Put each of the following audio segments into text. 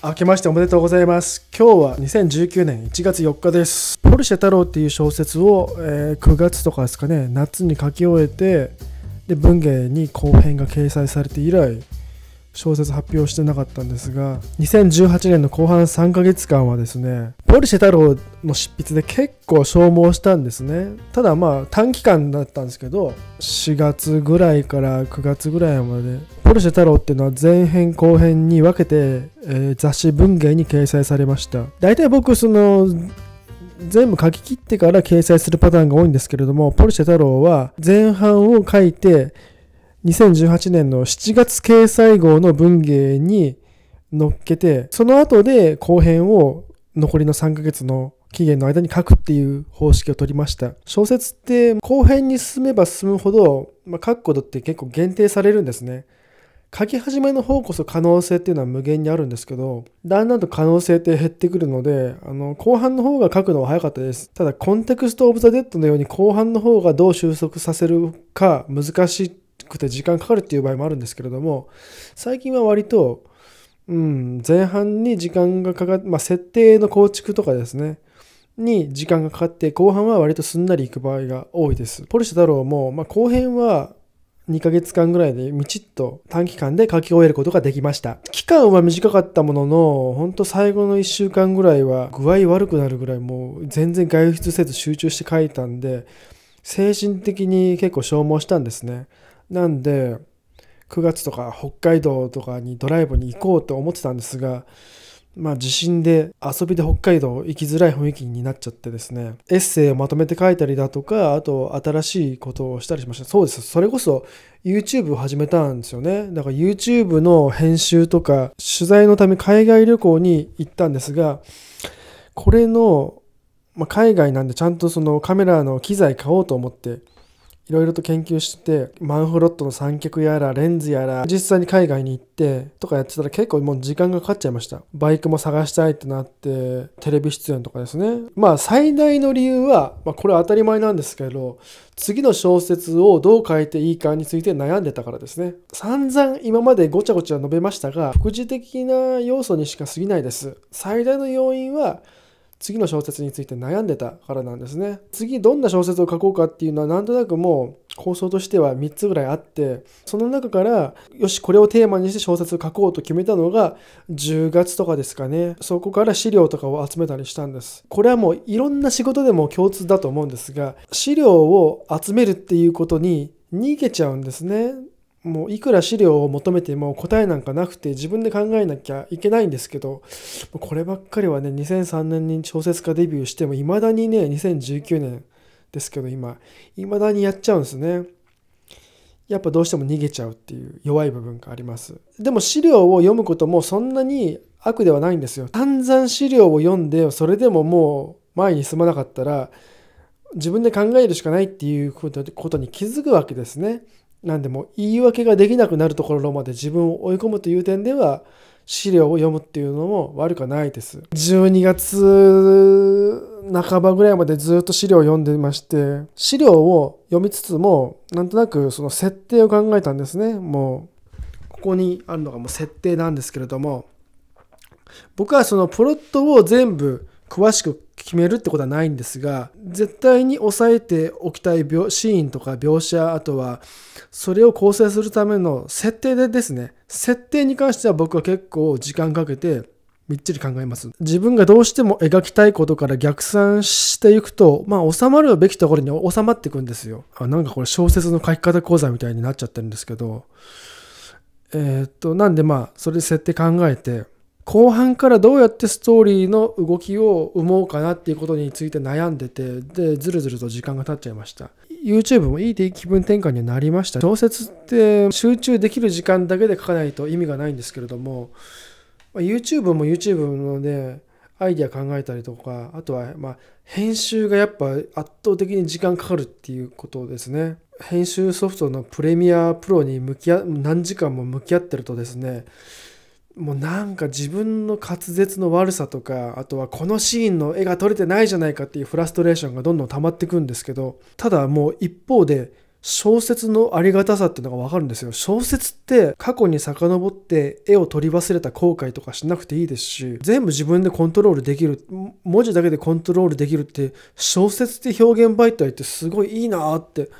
明けましておめでとうございます。今日は2019年1月4日です。ポルシェ太郎っていう小説を、えー、9月とかですかね、夏に書き終えて、で、文芸に後編が掲載されて以来、小説発表してなかったんですが2018年の後半3ヶ月間はですねポルシェ太郎の執筆で結構消耗したんですねただまあ短期間だったんですけど4月ぐらいから9月ぐらいまでポルシェ太郎っていうのは前編後編に分けて、えー、雑誌文芸に掲載されました大体僕その全部書き切ってから掲載するパターンが多いんですけれどもポルシェ太郎は前半を書いて2018年の7月掲載号の文芸に載っけて、その後で後編を残りの3ヶ月の期限の間に書くっていう方式を取りました。小説って後編に進めば進むほど、まあ、書くことって結構限定されるんですね。書き始めの方こそ可能性っていうのは無限にあるんですけど、だんだんと可能性って減ってくるので、あの、後半の方が書くのは早かったです。ただ、コンテクスト・オブ・ザ・デッドのように後半の方がどう収束させるか難しいくて時間かかるっていう場合もあるんですけれども最近は割と、うん、前半に時間がかかって、まあ、設定の構築とかですねに時間がかかって後半は割とすんなりいく場合が多いです。ポルシェ太郎も、まあ、後編は2ヶ月間ぐらいでみちっと短期間で書き終えることができました。期間は短かったものの、ほんと最後の1週間ぐらいは具合悪くなるぐらいもう全然外出せず集中して書いたんで、精神的に結構消耗したんですね。なんで、9月とか北海道とかにドライブに行こうと思ってたんですが、まあ地震で遊びで北海道行きづらい雰囲気になっちゃってですね、エッセイをまとめて書いたりだとか、あと新しいことをしたりしました。そうです。それこそ YouTube を始めたんですよね。だから YouTube の編集とか、取材のため海外旅行に行ったんですが、これの、まあ、海外なんでちゃんとそのカメラの機材買おうと思って、いろいろと研究してマンフロットの三脚やらレンズやら実際に海外に行ってとかやってたら結構もう時間がかかっちゃいましたバイクも探したいってなってテレビ出演とかですねまあ最大の理由は、まあ、これは当たり前なんですけど次の小説をどう書いていいかについて悩んでたからですね散々今までごちゃごちゃ述べましたが副次的な要素にしか過ぎないです最大の要因は次の小説について悩んでたからなんですね次どんな小説を書こうかっていうのはなんとなくもう構想としては3つぐらいあってその中からよしこれをテーマにして小説を書こうと決めたのが10月とかですかねそこから資料とかを集めたりしたんですこれはもういろんな仕事でも共通だと思うんですが資料を集めるっていうことに逃げちゃうんですねもういくら資料を求めても答えなんかなくて自分で考えなきゃいけないんですけどこればっかりはね2003年に小説家デビューしてもいまだにね2019年ですけど今いまだにやっちゃうんですねやっぱどうしても逃げちゃうっていう弱い部分がありますでも資料を読むこともそんなに悪ではないんですよ散々資料を読んでそれでももう前に進まなかったら自分で考えるしかないっていうことに気づくわけですね。何でも言い訳ができなくなるところまで自分を追い込むという点では資料を読むっていうのも悪くはないです。12月半ばぐらいまでずっと資料を読んでまして、資料を読みつつも、なんとなくその設定を考えたんですね。もう、ここにあるのがもう設定なんですけれども、僕はそのプロットを全部詳しく決めるってことはないんですが絶対に抑えておきたい描シーンとか描写あとはそれを構成するための設定でですね設定に関しては僕は結構時間かけてみっちり考えます自分がどうしても描きたいことから逆算していくとまあ収まるべきところに収まっていくんですよあなんかこれ小説の書き方講座みたいになっちゃってるんですけどえー、っとなんでまあそれで設定考えて後半からどうやってストーリーの動きを生もうかなっていうことについて悩んでて、で、ずるずると時間が経っちゃいました。YouTube もいい気分転換にはなりました。小説って集中できる時間だけで書かないと意味がないんですけれども、YouTube も YouTube のね、アイディア考えたりとか、あとは、まあ、編集がやっぱ圧倒的に時間かかるっていうことですね。編集ソフトのプレミアプロに向き合、何時間も向き合ってるとですね、もうなんか自分の滑舌の悪さとかあとはこのシーンの絵が撮れてないじゃないかっていうフラストレーションがどんどん溜まってくんですけどただもう一方で小説のありがたさっていうのがわかるんですよ。小説って過去に遡って絵を取り忘れた後悔とかしなくていいですし、全部自分でコントロールできる、文字だけでコントロールできるって、小説って表現媒体ってすごいいいなって、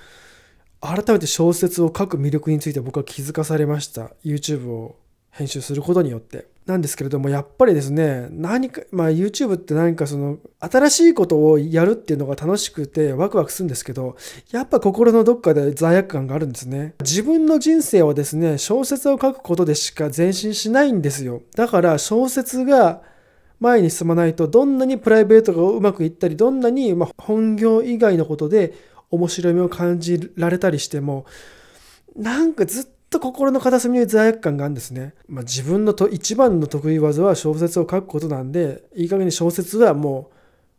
改めて小説を書く魅力について僕は気づかされました。YouTube を編集することによって。なんですけれども、やっぱりですね、何か、まあ YouTube って何かその、新しいことをやるっていうのが楽しくてワクワクするんですけど、やっぱ心のどっかで罪悪感があるんですね。自分の人生はですね、小説を書くことでしか前進しないんですよ。だから小説が前に進まないと、どんなにプライベートがうまくいったり、どんなに本業以外のことで面白みを感じられたりしても、なんかずっと心の片隅に罪悪感があるんですね。まあ、自分のと一番の得意技は小説を書くことなんで、いい加減に小説はも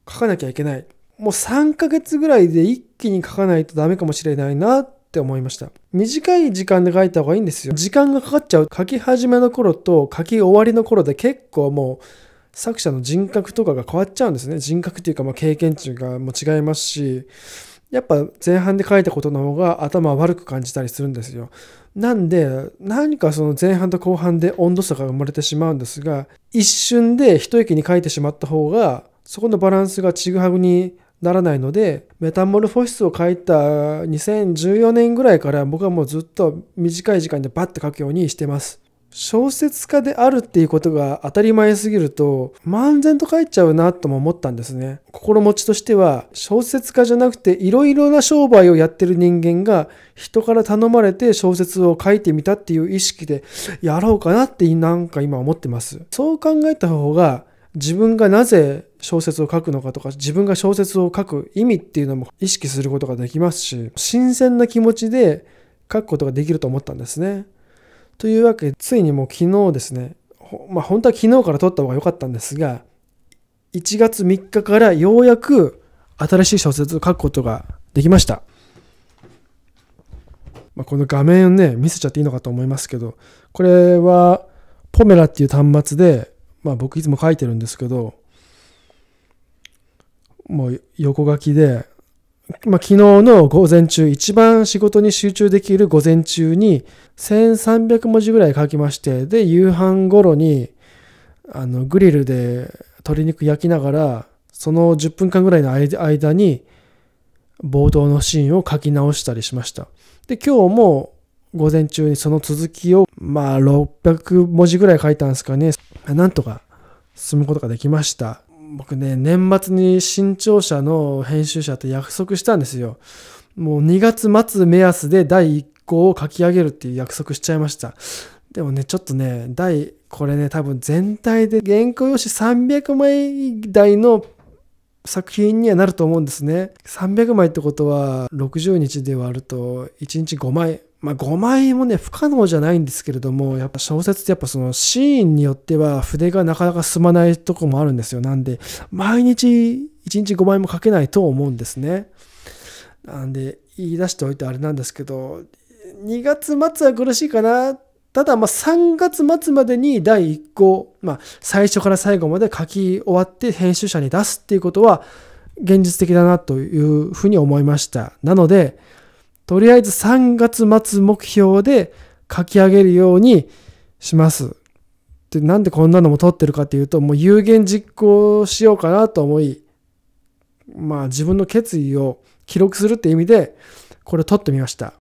う書かなきゃいけない。もう3ヶ月ぐらいで一気に書かないとダメかもしれないなって思いました。短い時間で書いた方がいいんですよ。時間がかかっちゃう。書き始めの頃と書き終わりの頃で結構もう作者の人格とかが変わっちゃうんですね。人格っていうかまあ経験値がもう違いますし、やっぱ前半で書いたことの方が頭悪く感じたりするんですよ。なんで何かその前半と後半で温度差が生まれてしまうんですが一瞬で一息に書いてしまった方がそこのバランスがちぐはぐにならないのでメタモルフォシスを書いた2014年ぐらいから僕はもうずっと短い時間でバッて書くようにしてます。小説家であるっていうことが当たり前すぎると、漫然と書いちゃうなとも思ったんですね。心持ちとしては、小説家じゃなくていろいろな商売をやってる人間が人から頼まれて小説を書いてみたっていう意識でやろうかなってなんか今思ってます。そう考えた方が、自分がなぜ小説を書くのかとか自分が小説を書く意味っていうのも意識することができますし新鮮な気持ちで書くことができると思ったんですね。というわけで、ついにもう昨日ですね、まあ本当は昨日から撮った方が良かったんですが、1月3日からようやく新しい小説を書くことができました。まあ、この画面をね、見せちゃっていいのかと思いますけど、これはポメラっていう端末で、まあ僕いつも書いてるんですけど、もう横書きで、まあ、昨日の午前中、一番仕事に集中できる午前中に、1300文字ぐらい書きまして、で、夕飯頃に、あの、グリルで鶏肉焼きながら、その10分間ぐらいの間に、冒頭のシーンを書き直したりしました。で、今日も午前中にその続きを、まあ、600文字ぐらい書いたんですかね。なんとか進むことができました。僕ね、年末に新潮社の編集者と約束したんですよ。もう2月末目安で第1項を書き上げるっていう約束しちゃいました。でもね、ちょっとね、第、これね、多分全体で原稿用紙300枚台の作品にはなると思うんですね。300枚ってことは、60日で割ると1日5枚まあ、5枚もね、不可能じゃないんですけれども、やっぱ小説ってやっぱそのシーンによっては筆がなかなか進まないとこもあるんですよ。なんで、毎日1日5枚も書けないと思うんですね。なんで、言い出しておいてあれなんですけど、2月末は苦しいかな。ただ、まあ、3月末までに第1項、まあ、最初から最後まで書き終わって編集者に出すっていうことは、現実的だなというふうに思いました。なので、とりあえず3月末目標で書き上げるようにします。で、なんでこんなのも撮ってるかっていうと、もう有言実行しようかなと思い、まあ自分の決意を記録するって意味で、これ撮ってみました。